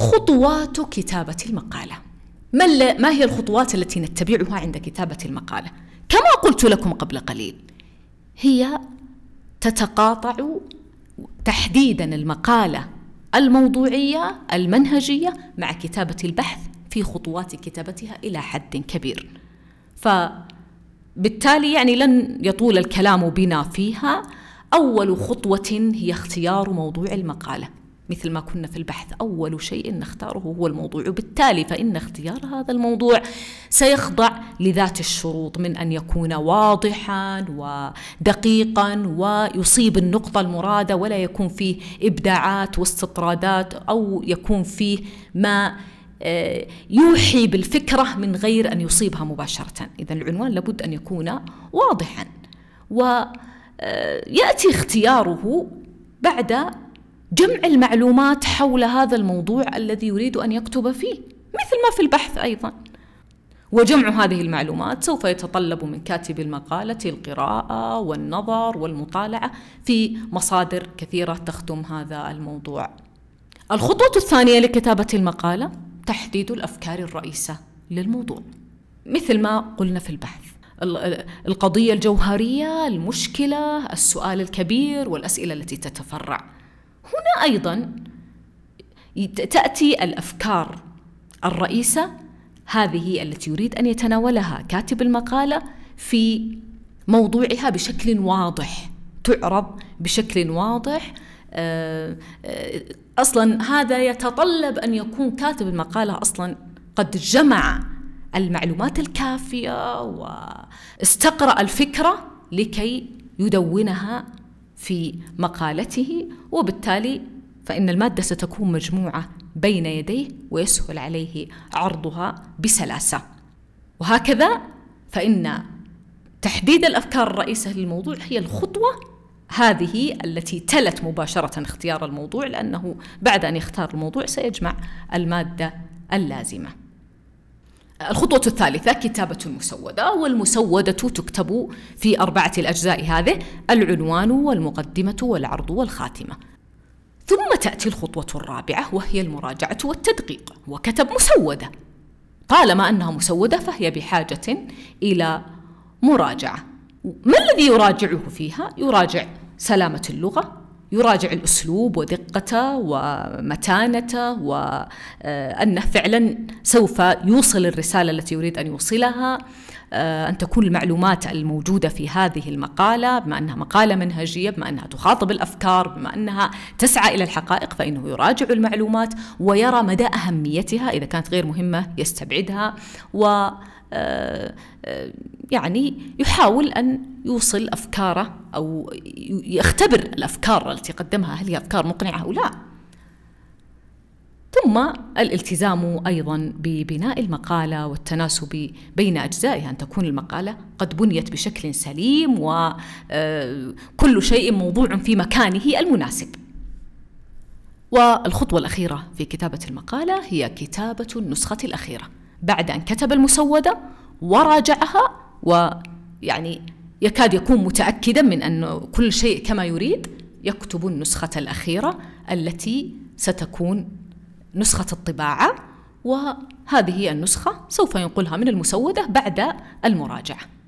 خطوات كتابة المقالة ما, ما هي الخطوات التي نتبعها عند كتابة المقالة؟ كما قلت لكم قبل قليل هي تتقاطع تحديدا المقالة الموضوعية المنهجية مع كتابة البحث في خطوات كتابتها إلى حد كبير فبالتالي يعني لن يطول الكلام بنا فيها أول خطوة هي اختيار موضوع المقالة مثل ما كنا في البحث أول شيء نختاره هو الموضوع وبالتالي فإن اختيار هذا الموضوع سيخضع لذات الشروط من أن يكون واضحا ودقيقا ويصيب النقطة المرادة ولا يكون فيه إبداعات واستطرادات أو يكون فيه ما آه، يوحي بالفكرة من غير أن يصيبها مباشرة إذا العنوان لابد أن يكون واضحا ويأتي آه، اختياره بعد جمع المعلومات حول هذا الموضوع الذي يريد ان يكتب فيه مثل ما في البحث ايضا وجمع هذه المعلومات سوف يتطلب من كاتب المقاله القراءه والنظر والمطالعه في مصادر كثيره تخدم هذا الموضوع الخطوه الثانيه لكتابه المقاله تحديد الافكار الرئيسه للموضوع مثل ما قلنا في البحث القضيه الجوهريه المشكله السؤال الكبير والاسئله التي تتفرع هنا أيضا تأتي الأفكار الرئيسة هذه التي يريد أن يتناولها كاتب المقالة في موضوعها بشكل واضح تعرض بشكل واضح آه، آه، اصلا هذا يتطلب ان يكون كاتب المقاله اصلا قد جمع المعلومات الكافيه واستقرا الفكره لكي يدونها في مقالته وبالتالي فإن المادة ستكون مجموعة بين يديه ويسهل عليه عرضها بسلاسة وهكذا فإن تحديد الأفكار الرئيسة للموضوع هي الخطوة هذه التي تلت مباشرة اختيار الموضوع لأنه بعد أن يختار الموضوع سيجمع المادة اللازمة الخطوة الثالثة كتابة المسودة والمسودة تكتب في أربعة الأجزاء هذه العنوان والمقدمة والعرض والخاتمة ثم تأتي الخطوة الرابعة وهي المراجعة والتدقيق وكتب مسودة طالما أنها مسودة فهي بحاجة إلى مراجعة ما الذي يراجعه فيها؟ يراجع سلامة اللغة يراجع الأسلوب ودقته ومتانته وأنه آه، فعلا سوف يوصل الرسالة التي يريد أن يوصلها آه، أن تكون المعلومات الموجودة في هذه المقالة بما أنها مقالة منهجية بما أنها تخاطب الأفكار بما أنها تسعى إلى الحقائق فإنه يراجع المعلومات ويرى مدى أهميتها إذا كانت غير مهمة يستبعدها و آه، يعني يحاول أن يوصل أفكاره أو يختبر الأفكار التي قدمها هل هي أفكار مقنعة أو لا ثم الالتزام أيضا ببناء المقالة والتناسب بين أجزائها أن تكون المقالة قد بنيت بشكل سليم وكل آه، شيء موضوع في مكانه المناسب والخطوة الأخيرة في كتابة المقالة هي كتابة النسخة الأخيرة بعد أن كتب المسودة وراجعها ويعني يكاد يكون متأكدا من أن كل شيء كما يريد يكتب النسخة الأخيرة التي ستكون نسخة الطباعة وهذه النسخة سوف ينقلها من المسودة بعد المراجعة